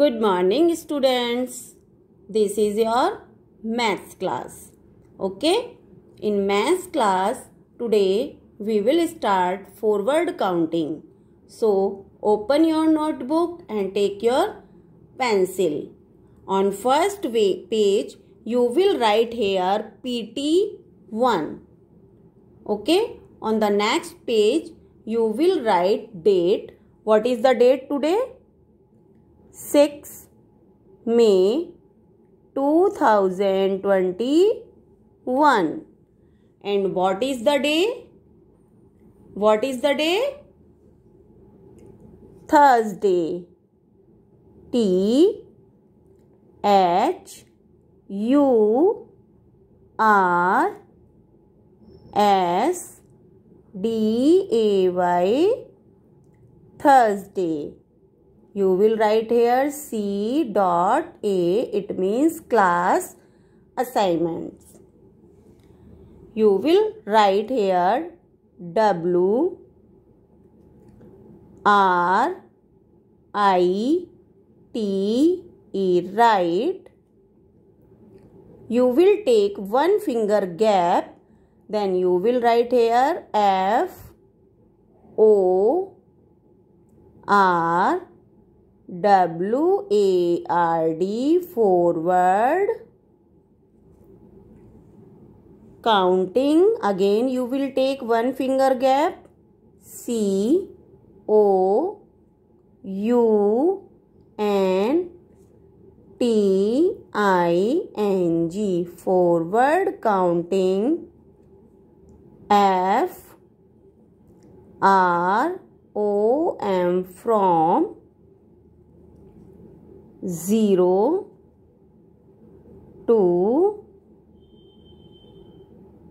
Good morning students. This is your math class. Okay? In math class today we will start forward counting. So open your notebook and take your pencil. On first page you will write here PT1. Okay? On the next page you will write date. What is the date today? 6 May 2021 and what is the day what is the day Thursday T H U R S D A Y Thursday you will write here C dot A it means class assignments you will write here W R I T E right you will take one finger gap then you will write here F O R W A R D forward counting again you will take one finger gap C O U N T I N G forward counting F R O M from zero to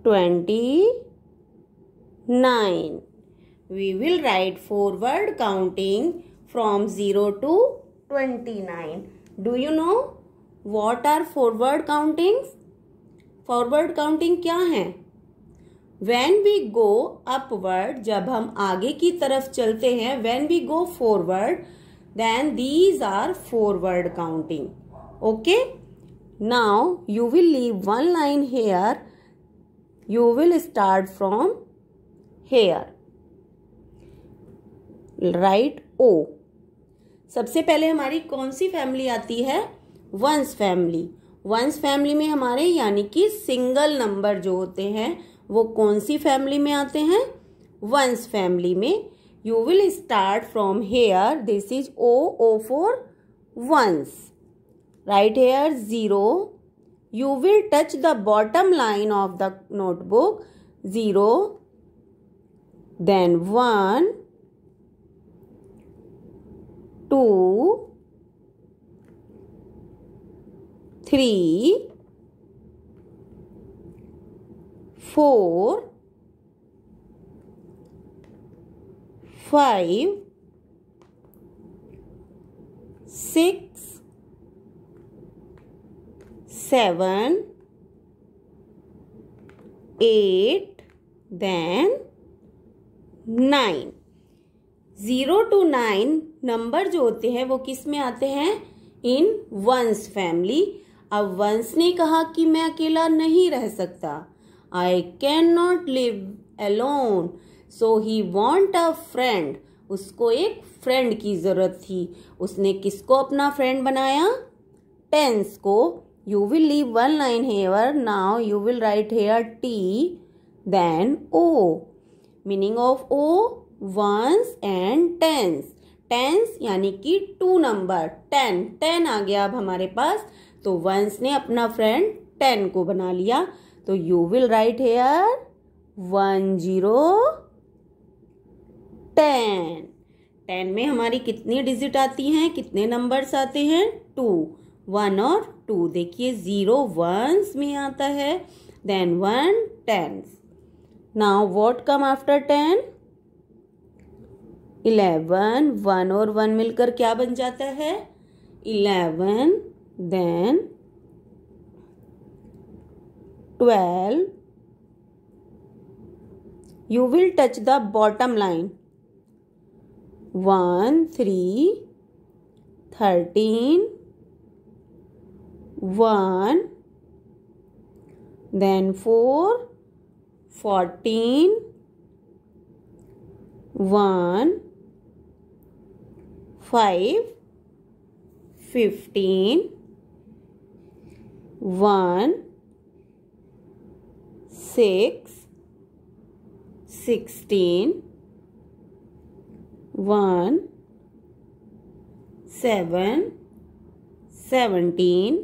twenty nine we will write forward counting from zero to twenty nine do you know what are forward counting forward counting क्या है van we go upward जब हम आगे की तरफ चलते हैं when we go forward then these are forward counting okay now you will leave one line here you will start from here write o सबसे पहले हमारी कौन सी फैमिली आती है वंस फैमिली वंस फैमिली में हमारे यानी कि सिंगल नंबर जो होते हैं वो कौन सी फैमिली में आते हैं वंस फैमिली में You will start from here. This is O, O for ones. Right here 0. You will touch the bottom line of the notebook. 0. Then 1. 2. 3. 4. Five six seven eight then nine zero two nine number जो होते हैं वो किस में आते हैं in ones family अब ones ने कहा कि मैं अकेला नहीं रह सकता I can not live alone so he want a friend उसको एक फ्रेंड की ज़रूरत थी उसने किसको अपना फ्रेंड बनाया टेंस को you will leave one line here now you will write here T then O meaning of O ones and tens tens यानी कि टू नंबर टेन टेन आ गया अब हमारे पास तो वंस ने अपना फ्रेंड टेन को बना लिया तो you will write here one zero ten ten में हमारी कितनी डिजिट आती हैं कितने नंबर्स आते हैं टू वन और टू देखिए ज़ीरो वंस में आता है then one tens now what come after ten eleven one और वन मिलकर क्या बन जाता है eleven then twelve you will touch the bottom line one three thirteen one then four fourteen one five fifteen one six sixteen one seven seventeen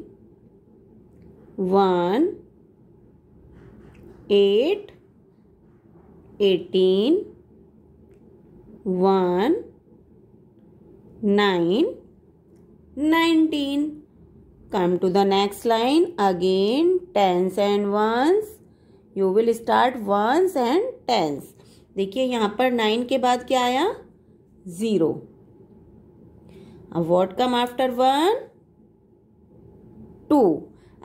one eight eighteen one nine nineteen come to the next line again tens and ones you will start ones and tens देखिए यहाँ पर nine के बाद क्या आया zero अब what come after one two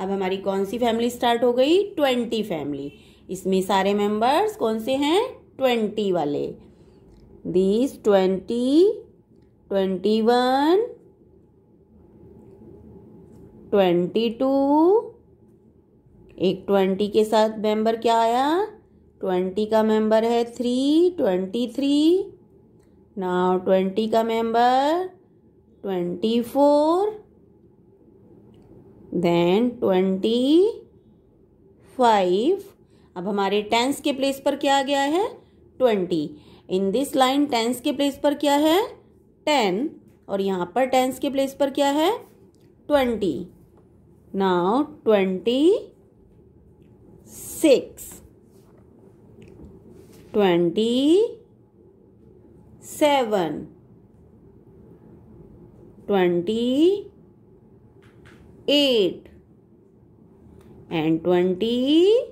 अब हमारी कौन सी फैमिली स्टार्ट हो गई ट्वेंटी फैमिली इसमें सारे मेंबर्स कौन से हैं ट्वेंटी वाले these twenty twenty one twenty two एक ट्वेंटी के साथ मेंबर क्या आया ट्वेंटी का मेंबर है three twenty three now twenty का member twenty four then twenty five अब हमारे टेंस के प्लेस पर क्या आ गया है twenty in this line tens के प्लेस पर क्या है टेन और यहाँ पर टेंस के प्लेस पर क्या है twenty now twenty six twenty seven, twenty eight, and twenty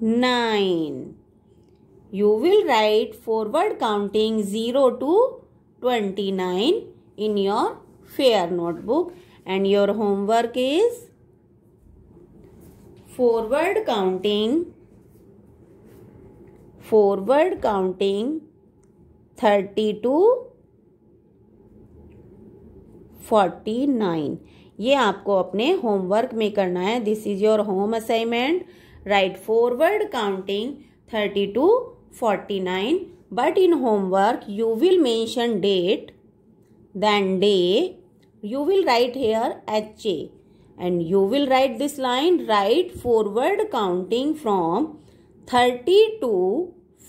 nine. You will write forward counting 0 to 29 in your fair notebook and your homework is forward counting forward counting thirty to forty nine ये आपको अपने homework में करना है this is your home assignment write forward counting thirty to forty nine but in homework you will mention date day you will write here H A and you will write this line write forward counting from thirty to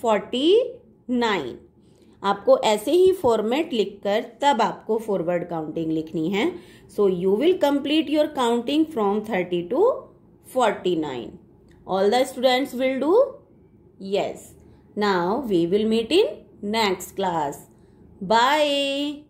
forty nine आपको ऐसे ही format लिखकर तब आपको forward counting लिखनी है so you will complete your counting from thirty to forty nine all the students will do yes now we will meet in next class bye